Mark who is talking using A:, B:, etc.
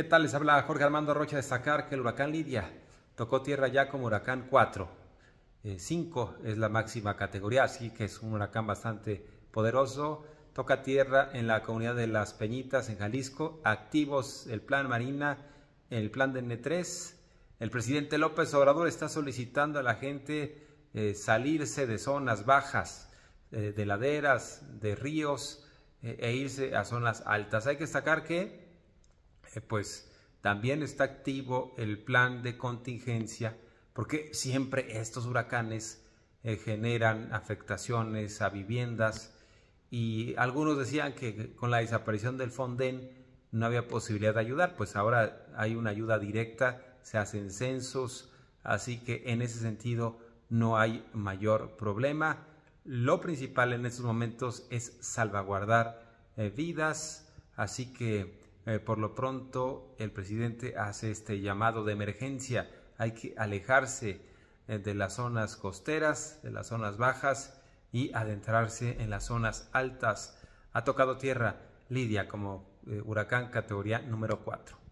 A: ¿Qué tal? Les habla Jorge Armando Rocha. Destacar que el huracán Lidia tocó tierra ya como huracán 4. 5 eh, es la máxima categoría, así que es un huracán bastante poderoso. Toca tierra en la comunidad de Las Peñitas, en Jalisco. Activos el plan Marina, el plan de N3. El presidente López Obrador está solicitando a la gente eh, salirse de zonas bajas, eh, de laderas, de ríos e irse a zonas altas. Hay que destacar que eh, pues también está activo el plan de contingencia, porque siempre estos huracanes eh, generan afectaciones a viviendas y algunos decían que con la desaparición del Fonden no había posibilidad de ayudar, pues ahora hay una ayuda directa, se hacen censos, así que en ese sentido no hay mayor problema. Lo principal en estos momentos es salvaguardar eh, vidas, así que eh, por lo pronto el presidente hace este llamado de emergencia. Hay que alejarse eh, de las zonas costeras, de las zonas bajas y adentrarse en las zonas altas. Ha tocado tierra Lidia como eh, huracán categoría número 4.